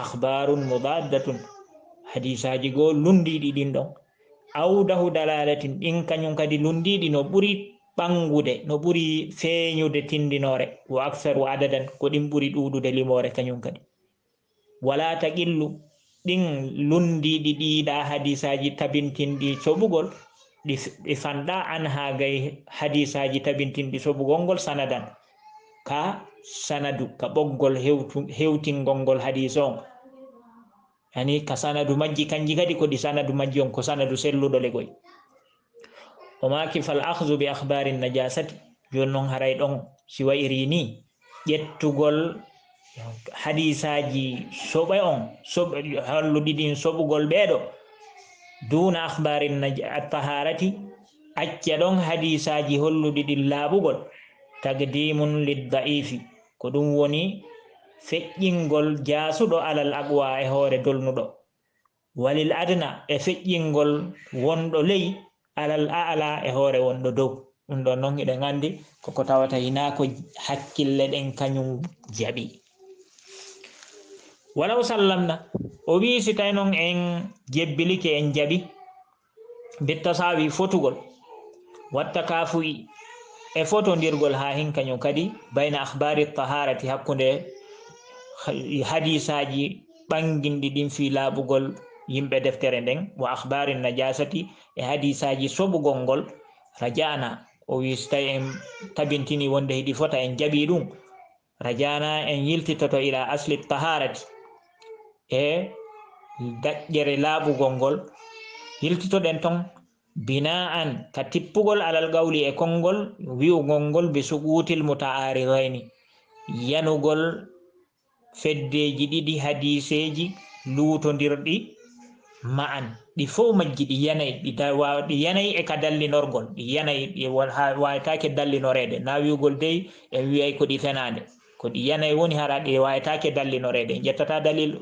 akhbarun mudaddatun hadisaji goo lundiɗi ɗin ɗon awdahu dalalatin ɗin kañum kadi lundiɗi no ɓuri ɓangude no ɓuri feeñude tindinore wo aksaru adadan ko ɗin ɓuri ɗuɗude limore kañum kadi wala taqillu ɗin lundiɗi ɗiɗa hadisaji tabintinɗi coɓugol ɗi fanɗa an ha gay hadisaji tabintinɗi coɓugol ngol sanadan ka sanadu ka ɓoggol hewtingol ngol hadise on yani ka sanadu majji kanji kadi ko ɗi sanadu majji on ko sanadu selluɗo le goy o maki fal ahdu bi ahbari najasati joni noon haray ɗon si wayri ni ƴettugol hadisaji soɓe on halluɗiɗin soɓugol ɓeeɗo duna ahbari atfaharati acca ɗon hadisaji holluɗiɗin laaɓugol tagdimun lildaifi ko ɗum woni feƴƴingol jaasuɗo alal aqwa e hoore dolnuɗo walil adna e feƴƴingol wonɗo ley alal aala e hoore wonɗo dow ɗum ɗon noon eɗen anndi koko tawata hina ko hakkille ɗen kañum jaɓi walaw sallamna o wi si tawi noon en jebbilike en jaɓi bittasawi fotugol wattakafuyi e fotodirgol haa hin kañum kadi bayna ahbari tahara ti hakkunde hadisaji ɓanginɗi ɗin fi laɓugol yimɓe deftere nden wo ahbari najasati e hadisaji soɓugol ngol rajana o wi so tawi en tabintini wonde heɗi fota en jaɓi ɗum rajana en yiltitoto ila asli taharati e daƴƴere laɓugol ngol yiltitoɗen ton bina an ka tippugol alal gawli e konngol wi'ugol ngol bi suɓutil mouta'ari rayni yanugol feddeji ɗiɗi hadiseji lutodirɗi ma'an ɗi fo majji ɗi yanayi ɗiɗi yanayi e ka dallinorgol ɗi yanayi wawitake dallinorede na wiwgol dey en wiyay ko ɗi fenade ko ɗi yanayi woni hara ɗi wawitake dallinorede en ƴettata dalil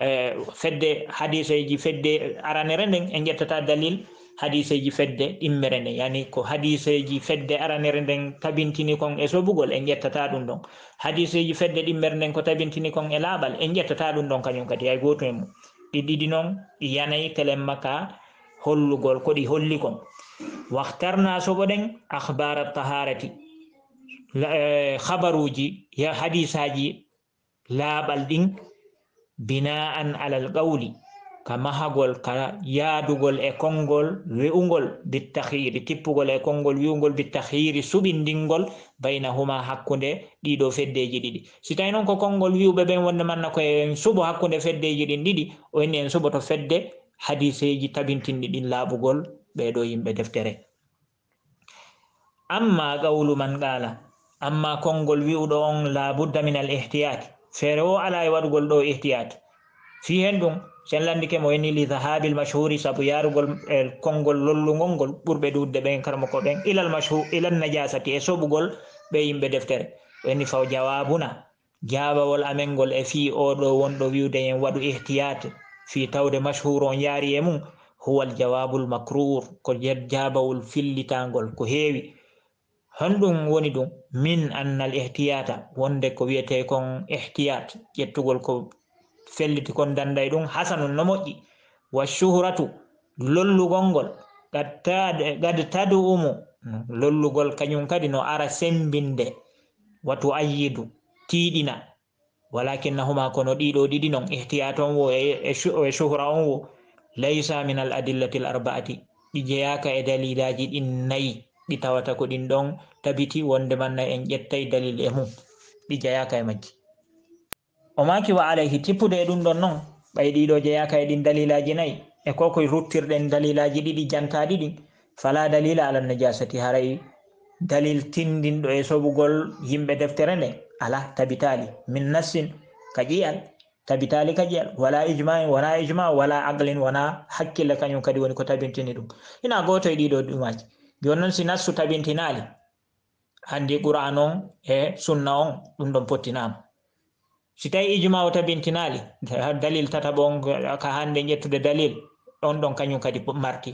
eh, fedde hadiseji fedde aranere nden en ƴettata dalil hadiseji fedde immere nde yani ko hadiseji fedde aranere nden tabintini kon e sobugol en ƴettata ɗum ɗon hadiseji fedde ɗimmere nden ko tabintini kon e laaɓal en ƴettata ɗum ɗon kañum kadi hay goto e mum ɗi ɗiɗi noon ɗi yanayi telemma ka hollugol ko ɗi holli kon wahtarna sobo ɗen ahbara taharati e, habaruji hadisaji laaɓal ɗin bina an alal qawli ka mahagol ka yaadugol e konngol wi'ugol bittahiri kippugol e konngol wi'ugol bittahiri suɓindingol bayna huma hakkunde ɗiɗo feddeji ɗiɗi si tawi noon ko konngol wi'uɓe ɓen wonde manna koyeen suɓo hakkunde feddeji ɗin ɗiɗi o henni en suɓo to fedde hadiseji tabintinɗi ɗin laaɓugol ɓeɗo yimɓe deftere amma gawlu man ɗala amma konngol wi'uɗo on laabudda minal ihtiyat feere wo ala e waɗugol ɗo ihtiyat fi hen ɗum sen landike mo weni li dhahabil mashhuri sabu yarugol e konngol lollugol ngol ɓurɓe duwdde ɓen karma ko ɓen ilal mashhur ilal najasati e soɓugol ɓe yimɓe deftere weni faw jawabuna jabawol amen ngol e fi oɗo wonɗo wiwde en waɗu ihtiyate fi tawde mashhur on yaari e mum huwal jawabul macrur ko jabawol fillitangol ko heewi honɗum woni ɗum min annal ihtiyata wonde ko wiyete kon ihtiyat ƴettugol ko felliti kon danday ɗum hasanun no moƴƴi wa suhratu lollugol ngol gad tadumu lollugol kañum kadi no ara sembinde wa tuayidu tiiɗina walakin nahuma kono ɗiɗo ɗiɗi non ihtiyat on wo e, e suhra e on wo laysa min al adillati l arbaati ɗi jeyaka e dalilaji ɗin nayi ɗi tawata ko ɗin ɗon tabiti wondemannayi en ƴettai dalil e mum ɗi jeyaka e majji o maki wa alayhi tippude e ɗum ɗon noon ɓay ɗiɗo jeyaka e ɗin dalilaji nayyi e ko koye ruttirɗen dalilaji ɗiɗi janta ɗiɗi fala dalila ala najasati haray dalil tindinɗo e soɓugol yimɓe deftere nde ala tabitali min nassin ka ƴiyal tabitali ka ƴiyal wala ijmain wona ijma wala aqlin wona hakkille kañum kadi woni ko tabintini ɗum ina goto e ɗiɗo ɗumaji joni noon si nassu tabintinali andi qur'an on e sunna on ɗum ɗon pottinama si tawi ijuma o tabintinali dalil tata ɓon ka hande ƴettude dalil ɗon ɗon kañum kadi marti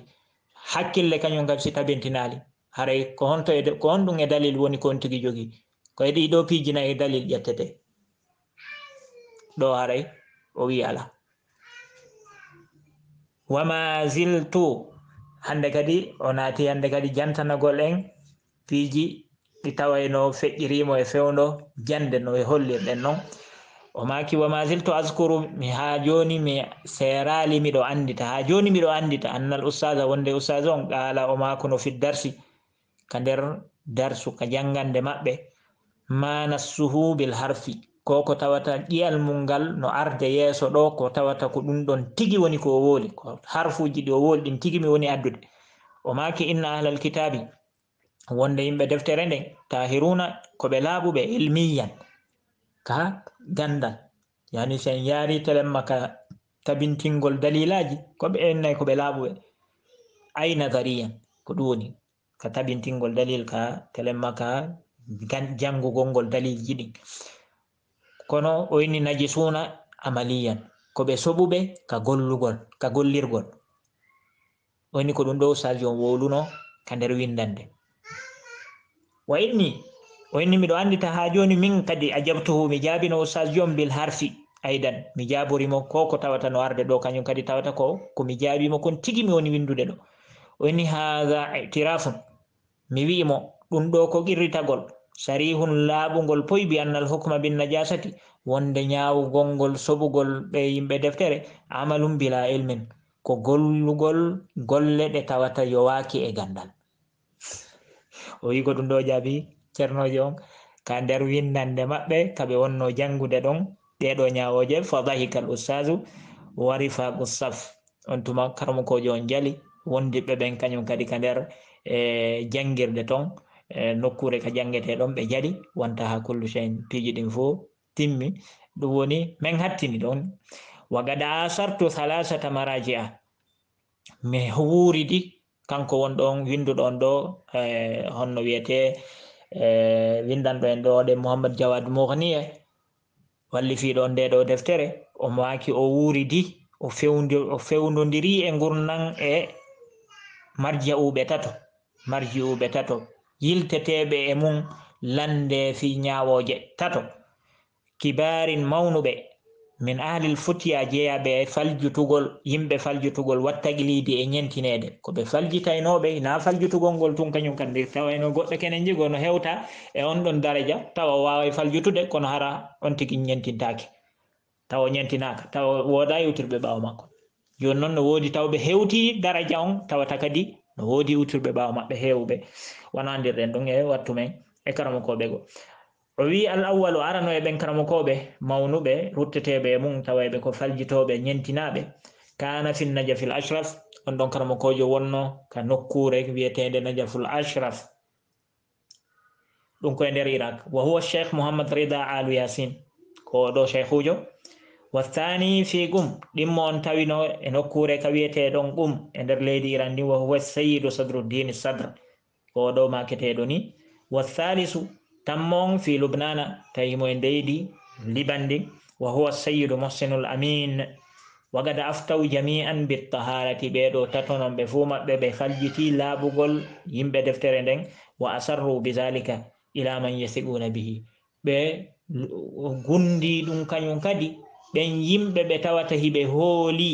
hakkille kañum kadi si tabintinali haray ko honto e ko honɗum e dalil woni kon tigui jogui koye ɗi ɗo pijinayi e dalil ƴettete ɗo haray o wi ala wama ziltu hande kadi o naati hande kadi jantanagol en piiji ɗi tawayno feƴƴirimo e fewno jande no e hollirɗen noon o maki wama zilto askuru mi ha joni mi serali miɗo andita ha joni miɗo andita annal ustaga wonde ustage on qaala o mako no fi darsi ka nder darsu ka jangande maɓɓe mana suhu bil harfi ko ko tawata ƴiyal mum ngal no arde yeeso ɗo ko tawata ko ɗum ɗon tigi woni ko wooli ko harfuji ɗi o wooli ɗin tigi mi woni addude o maki inna ahlal kitabi wonde yimɓe deftere nden tahiruna koɓe laaɓuɓe ilmiyan ka gandal yani sen yari telen maka tabintingol dalilaji ko ɓe ennayi ko ɓe laaɓuɓe ay nadariyan ko ɗum woni ka tabintingol dalil ka telen maka jangu gongol dalil jidi kono o naji najisuna amaliyan ko ɓe soɓuɓe ka gollugol ka gollirgol woni ko ɗum do usaji on woluno ka nder windande wa inni o henni miɗo andita ha joni min kadi a jabtohu mi jaabino oustage jom bil harfi aydan mi jaaborimo ko ko tawata no arde ɗo kañum kadi tawata ko komi jaabimo kon tigi mi woni winndude ɗo o henni haga itirafun mi wi'imo ɗum ɗo ko qirritagol sarihun laaɓugol poy bi annal hukma bin najasati wonde ñaawugol ngol soɓugol ɓe yimɓe deftere amalum bila ilmin ko gollugol golle ɗe tawata yowaaki e ganndal o wi ko ɗum ɗo jaabi ceernojo on ka nder windande maɓɓe kaɓe wonno jangude ɗon ɗeɗo ñawoje fadahikal ustadu warifa fagu saf on tuma karmukojo on jali wondiɓɓe ɓen kañum kadi ka nder e jangirde ton e nokkure ka jangete ɗon ɓe jali wonta ha kullu chein ɗin fo timmi ɗum woni min hattini ɗon wagada asartu halasata maraji a mi wuuri kanko wonɗon winduɗon ɗo e, honno wiyete e windanɗo en ɗo ɗe mouhammad jawad mohnie wallifiɗo nde ɗo deftere o maki o wuuri di o fewdi o fewdodiri e gurnan e marji uɓe tato marji uɓe tato yilteteɓe e mum lande fi ñawoje tato kibarin mawnuɓe min ahlil futiya jeeyaɓe e faljutugol yimɓe faljutugol wattagliidi e ñentineede ko ɓe faljitaynooɓe na faljutugol ngol tun kañum kadi tawayno goɗɗo kenen jigo no heewta e on ɗon daraja tawa waawa faljutude kono hara on tigi ñentintaake tawa ñentinaaka tawa wooda yewtirɓe ɓaawo makko jooni noon no woodi tawɓe heewti daraja on tawata kadi no woodi utirɓe ɓaawo maɓɓe heewɓe wonaa ndirɗen ɗon e wattu men e karamo kooɓe goo o wi al awalu arano e ɓen karamokoɓe mawnuɓe rutteteɓe e mum tawaɓe ko faljitoɓe ñentinaɓe kana fi najafi l ashraf on ɗon karamokojo wonno ka nokkure wiyetede najafu l ashraf ɗum koye nder irak wa huwa cheikh mouhammad rida alu yasin ko ɗo cheikh ujo wa thani fi gum ɗimmo on tawino e nokkure ka wiyeteɗon ɓum e nder leydi iran ndi wa huwa sayidu sadruddin sadre ko ɗo maketeɗo ni wa thalisu tammon fi lubnana tawimo e deydi liban ndi wa huwa sayidu mohsinul amin wagada aftaw jamian bittaharati ɓeɗo tatonon ɓe fuu maɓɓe ɓe faljiti laaɓugol yimɓe deftere nden wa asarru bizalika ila man yasiguna bihi ɓe gundi ɗum kañum kadi ɓen yimɓe ɓe tawata hiɓe hooli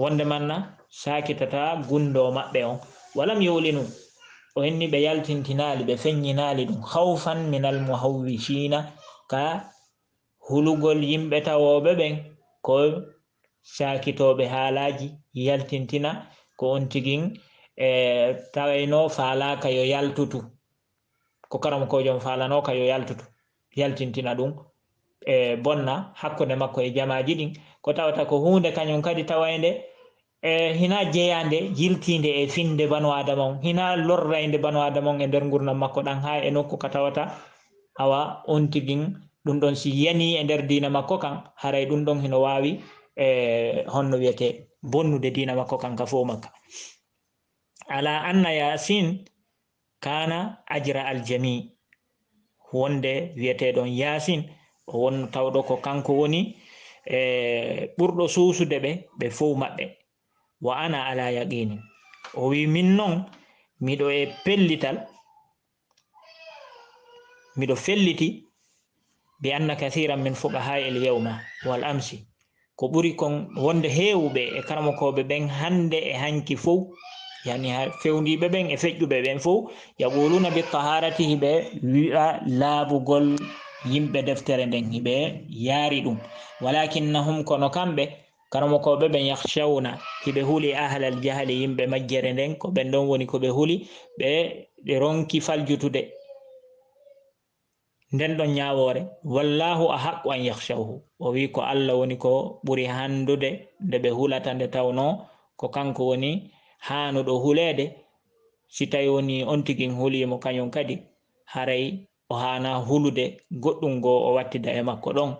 wonde manna sakitata gundo maɓɓe on walam yowlinum o inni ɓe yaltintinali ɓe feññinaali ɗum hawfan minal muhawwishina ka hulugol yimɓe tawoɓe ɓen ko sakitoɓe haalaaji yaltintina ko on tigin e tawayno falaka yo yaltutu ko karamkojon falanoka yo yaltutu yaltintina ɗum e bonna hakkunde makko e jamaji ɗin ko tawata ko hunde kañum kadi tawayde e hina jeeyande yiltide e finde banu adama on hina lorrayde banu adama on e nder gurdam makko ɗan ha e nokku ka tawata awa on tigin ɗum ɗon si yani e nder dina makko kan haray ɗum ɗon hino wawi e honno wiyete bonnude dina makko kan ka fo makka ala anna yasin kana ajra aljami wonde wiyeteɗon yasin o won tawɗo ko kanko woni e ɓurɗo susude ɓe ɓe fo maɓɓe wa ana ala yaqinin o wi min non miɗo e pellital miɗo felliti bi anna kathiran min fuqaha el yawma wal amsi ko ɓuri kon wonde heewuɓe e karamokoɓe ɓen hande e hanki fow yani fewndiɓe ɓen e feƴƴuɓe ɓen fo yaquluna bi taharatihi ɓe wiɗa laabugol yimɓe deftere nden hiɓe yaari ɗum walakinnahum kono kamɓe kono mo ko ɓe ɓe yahshawna hiɓe huuli ahal al jahali yimɓe majjere nden ko ɓen ɗon woni ko ɓe huuli ɓe ɓe ronki faljutude nden ɗon ñawore wallahu a haqqu an yahshawhu o wi ko allah woni ko ɓuri handude nde ɓe hulata nde tawno ko kanko woni hanuɗo huleede si tawi woni on tigin huulimo kañum kadi haray o hana hulude goɗɗum goo o wattida e makko ɗon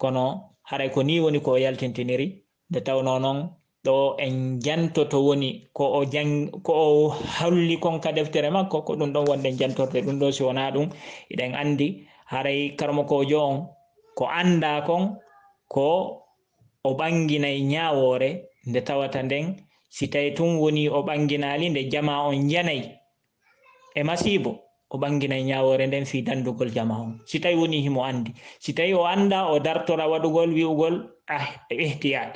kono haray ko ni woni ko yaltintiniri nde tawno noon ɗo en jantoto woni ko o jan ko o holli konka deftere makko ko ɗum ɗon wonde jantorde ɗum ɗo si wona ɗum eɗen andi haray karmokojo on ko anda kon ko o ɓanginay ñawore nde tawata nden si tawi tun woni o ɓanginali nde jama on janayi e masibo o ɓanginay ñawore nden fi dandugol jamaon si tawi woni himo andi si tawi o anda o dartora waɗugol wi'ugol ah, ehtiyad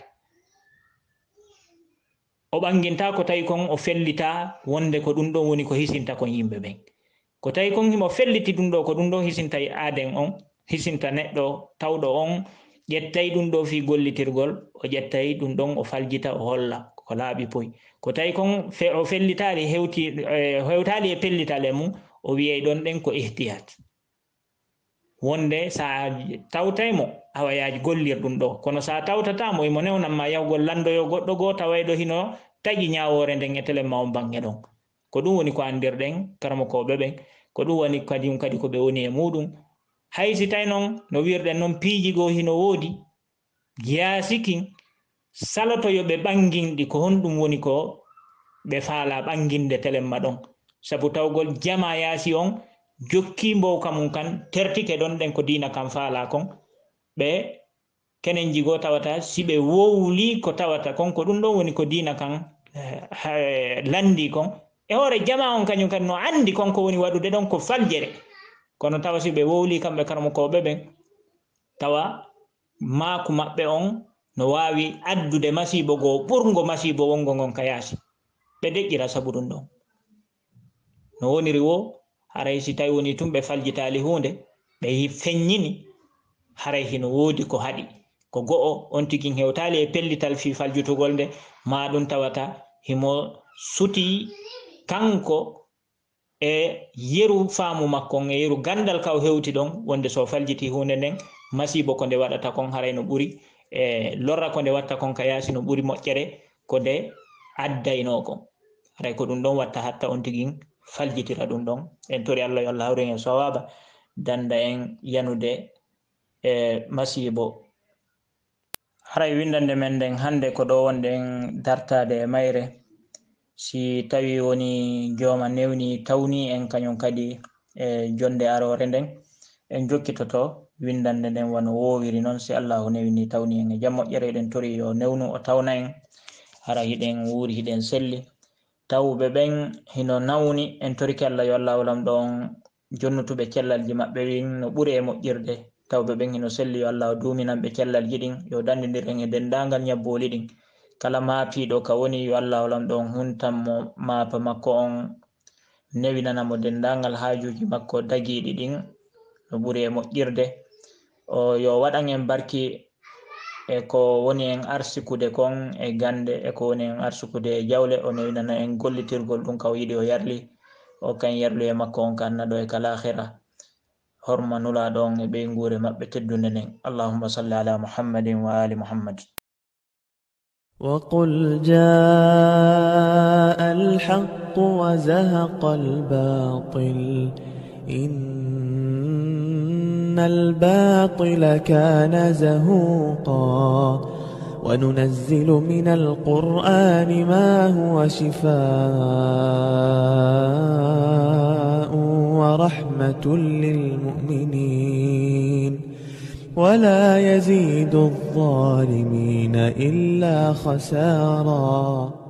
o ɓanginta ko tawi kon o fellita wonde ko ɗum ɗon woni ko hisinta kon yimɓe ɓen ko tawi kon himo felliti ɗum ɗo ko ɗum ɗon hisinta aden on hisinta neɗɗo tawɗo on ƴettayi ɗum ɗo fi gollitirgol o ƴettayi ɗum ɗon o faljita o holla ko laaɓi poy ko tawi kon o fellitali e, hewtali e pellitale mum o wiyey ɗon ɗen ko ihtiyat wonde sa tawtaymo a wayaji gollir ɗum ɗo kono sa tawtatamo imo newnanma yawgol landoyo goɗɗo goo tawayɗo hino taƴi ñawore nden e telema o bange ɗon ko ɗum woni ko andirɗen karmokoɓe ɓen ko ɗum woni kadim kadi ko ɓe woni e muɗum haysi tay noon no wirɗen noon piiji goo hino woodi yaasikin salotoyo ɓe ɓanginɗi ko honɗum woni ko ɓe faala ɓanginde telemma ɗon sabu tawgol jama yaasi on jokki mbowka mum kan tertike ɗon ɗen ko dina kan faala kon ɓe kenen jigo tawata si ɓe wowli ko tawata kon ko ɗum ɗon woni ko dina kan eh, eh, landi kon e hoore jama on kañum kadi no anndi kon ko woni waɗude ɗon ko faljere kono tawa si ɓe wowli kamɓe karmukoɓe ɓen tawa maaku maɓɓe on no waawi addude masibo goo ɓurgo masibo wongo ngon ka yaasi ɓe deƴƴira sabu ɗum ɗon no woniri wo haray si tawi woni tun ɓe faljitali hunde ɓe feññini haray hino woodi ko haɗi ko go'o on tigin hewtali e pellital fi faljutugol nde ma ɗum tawata himo suti kanko e yeru faamu makkon e yeru gandal kaw hewti ɗon wonde so faljiti hunde nden masibo ko nde waɗata kon haray no ɓuri e lorra ko nde watta kon ka yaasi no ɓuri moƴƴere ko nde addayno kon haray ko ɗum ɗon watta hatta on tigin faljitira ɗum ɗon en tori allah yo allah hawren en sawaba danda en yanude e masibo haray windande men nden hannde ko ɗo wonɗen dartade e mayre si tawi woni jooma newni tawni en kañum kadi e jonde arore nden en jokkitoto windande nden wono wowiri noon si allahu newni tawni en e jam moƴƴere eɗen tori yo newnu o tawna en hara hiɗen wuuri hiɗen selli tawɓe ɓen hino nawni en tori kella yo allahwlam ɗon jonnutuɓe cellalji maɓɓe win no ɓuri e moƴƴirde tawɓe ɓen hino selli yo allah o duminanɓe cellalji ɗin yo dandidiren e dendagal ñabboli ɗin kala maafiɗo ka woni yo allahwlam ɗon huntanmo maafa makko on newinanamo dendagal haajuji makko dagiɗi ɗin no ɓuri e moƴƴirde o yo waɗan en barki e ko woni en arsikude kon e gande e ko woni en arsikude e jawle o newinana en gollitirgol ɗum ka o yiɗi o yarli o kan yarluye makko on kanna ɗo e kalahira horma nula ɗon e ɓey guure maɓɓe teddunde nden allahumma salli ala muhammadin wa ali muhammad وقل جاء الحق وزهق الباطل إن الباطل كان زهوقا وننزل من القرآن ما هو شفاء ورحمة للمؤمنين ولا يزيد الظالمين إلا خساراً